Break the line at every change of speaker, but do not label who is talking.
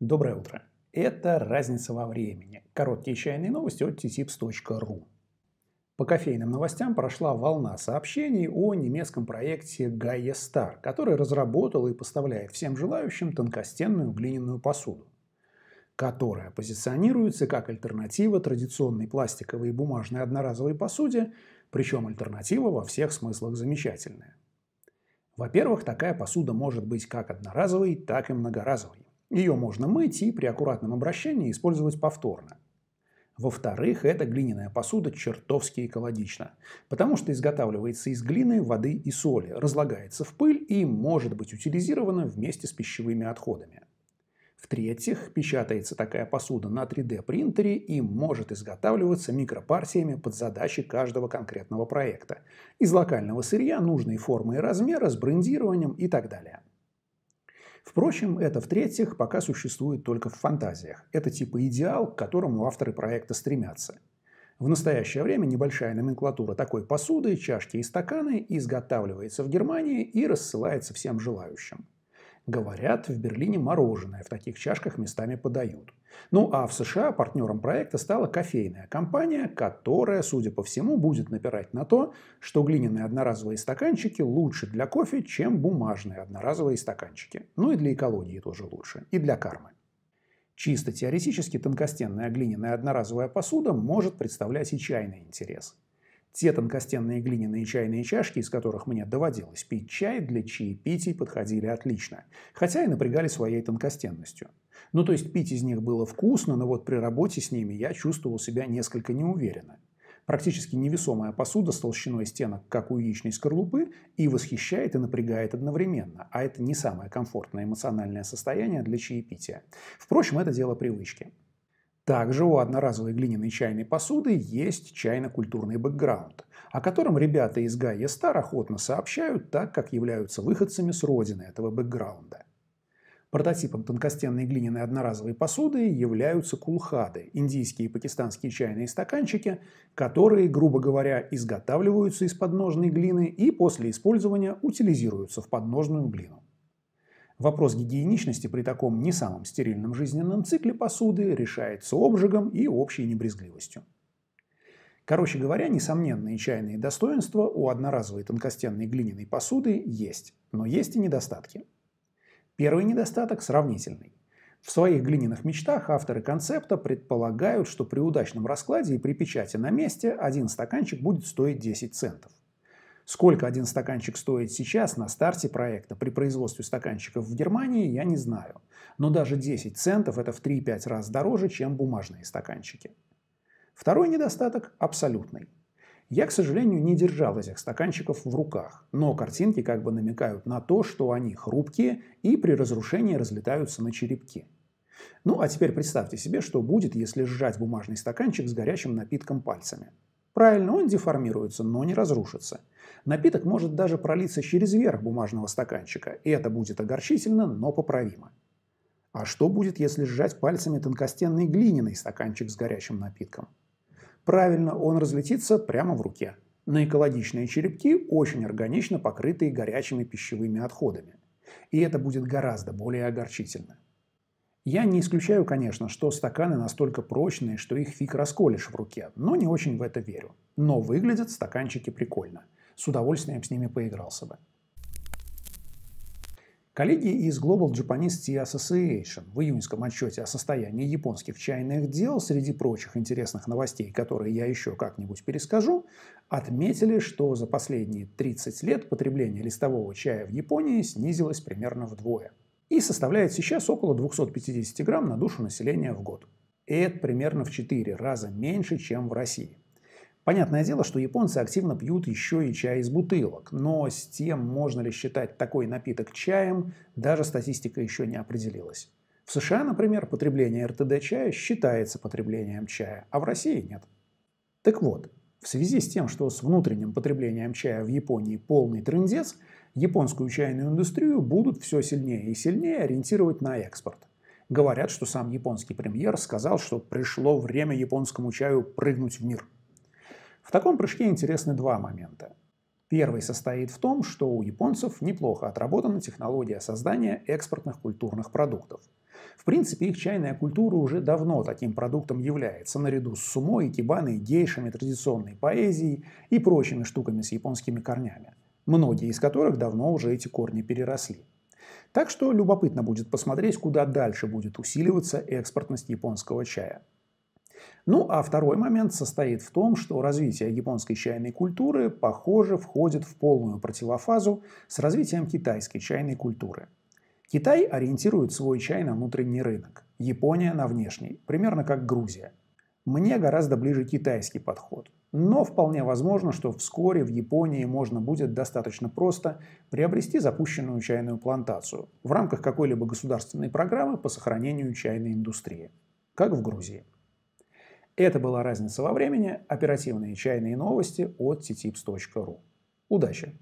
Доброе утро. Это «Разница во времени». Короткие чайные новости от ttipс.ru. По кофейным новостям прошла волна сообщений о немецком проекте Gaia Star, который разработал и поставляет всем желающим тонкостенную глиняную посуду, которая позиционируется как альтернатива традиционной пластиковой и бумажной одноразовой посуде, причем альтернатива во всех смыслах замечательная. Во-первых, такая посуда может быть как одноразовой, так и многоразовой. Ее можно мыть и при аккуратном обращении использовать повторно. Во-вторых, эта глиняная посуда чертовски экологична, потому что изготавливается из глины, воды и соли, разлагается в пыль и может быть утилизирована вместе с пищевыми отходами. В-третьих, печатается такая посуда на 3D-принтере и может изготавливаться микропартиями под задачи каждого конкретного проекта. Из локального сырья, нужной формы и размера, с брендированием и так далее. Впрочем, это в-третьих пока существует только в фантазиях. Это типа идеал, к которому авторы проекта стремятся. В настоящее время небольшая номенклатура такой посуды, чашки и стаканы изготавливается в Германии и рассылается всем желающим. Говорят, в Берлине мороженое в таких чашках местами подают. Ну а в США партнером проекта стала кофейная компания, которая, судя по всему, будет напирать на то, что глиняные одноразовые стаканчики лучше для кофе, чем бумажные одноразовые стаканчики. Ну и для экологии тоже лучше, и для кармы. Чисто теоретически тонкостенная глиняная одноразовая посуда может представлять и чайный интерес. Те тонкостенные глиняные чайные чашки, из которых мне доводилось пить чай, для чаепитий подходили отлично, хотя и напрягали своей тонкостенностью. Ну то есть пить из них было вкусно, но вот при работе с ними я чувствовал себя несколько неуверенно. Практически невесомая посуда с толщиной стенок, как у яичной скорлупы, и восхищает и напрягает одновременно, а это не самое комфортное эмоциональное состояние для чаепития. Впрочем, это дело привычки. Также у одноразовой глиняной чайной посуды есть чайно-культурный бэкграунд, о котором ребята из Гайя Стар охотно сообщают, так как являются выходцами с родины этого бэкграунда. Прототипом тонкостенной глиняной одноразовой посуды являются кулхады – индийские и пакистанские чайные стаканчики, которые, грубо говоря, изготавливаются из подножной глины и после использования утилизируются в подножную глину. Вопрос гигиеничности при таком не самом стерильном жизненном цикле посуды решается обжигом и общей небрезгливостью. Короче говоря, несомненные чайные достоинства у одноразовой тонкостенной глиняной посуды есть, но есть и недостатки. Первый недостаток сравнительный. В своих глиняных мечтах авторы концепта предполагают, что при удачном раскладе и при печати на месте один стаканчик будет стоить 10 центов. Сколько один стаканчик стоит сейчас на старте проекта при производстве стаканчиков в Германии, я не знаю. Но даже 10 центов это в 3-5 раз дороже, чем бумажные стаканчики. Второй недостаток – абсолютный. Я, к сожалению, не держал этих стаканчиков в руках, но картинки как бы намекают на то, что они хрупкие и при разрушении разлетаются на черепки. Ну а теперь представьте себе, что будет, если сжать бумажный стаканчик с горячим напитком пальцами. Правильно, он деформируется, но не разрушится. Напиток может даже пролиться через верх бумажного стаканчика, и это будет огорчительно, но поправимо. А что будет, если сжать пальцами тонкостенный глиняный стаканчик с горячим напитком? Правильно, он разлетится прямо в руке. На экологичные черепки очень органично покрытые горячими пищевыми отходами. И это будет гораздо более огорчительно. Я не исключаю, конечно, что стаканы настолько прочные, что их фиг расколешь в руке, но не очень в это верю. Но выглядят стаканчики прикольно. С удовольствием с ними поигрался бы. Коллеги из Global Japanese Tea Association в июньском отчете о состоянии японских чайных дел, среди прочих интересных новостей, которые я еще как-нибудь перескажу, отметили, что за последние 30 лет потребление листового чая в Японии снизилось примерно вдвое и составляет сейчас около 250 грамм на душу населения в год. И это примерно в 4 раза меньше, чем в России. Понятное дело, что японцы активно пьют еще и чай из бутылок, но с тем, можно ли считать такой напиток чаем, даже статистика еще не определилась. В США, например, потребление РТД-чая считается потреблением чая, а в России нет. Так вот, в связи с тем, что с внутренним потреблением чая в Японии полный трендец японскую чайную индустрию будут все сильнее и сильнее ориентировать на экспорт. Говорят, что сам японский премьер сказал, что пришло время японскому чаю прыгнуть в мир. В таком прыжке интересны два момента. Первый состоит в том, что у японцев неплохо отработана технология создания экспортных культурных продуктов. В принципе, их чайная культура уже давно таким продуктом является, наряду с сумо, икебаной, гейшами, традиционной поэзией и прочими штуками с японскими корнями – многие из которых давно уже эти корни переросли. Так что любопытно будет посмотреть, куда дальше будет усиливаться экспортность японского чая. Ну а второй момент состоит в том, что развитие японской чайной культуры, похоже, входит в полную противофазу с развитием китайской чайной культуры. Китай ориентирует свой чай на внутренний рынок, Япония на внешний, примерно как Грузия. Мне гораздо ближе китайский подход. Но вполне возможно, что вскоре в Японии можно будет достаточно просто приобрести запущенную чайную плантацию в рамках какой-либо государственной программы по сохранению чайной индустрии, как в Грузии. Это была разница во времени. Оперативные чайные новости от ttipс.ru. Удачи!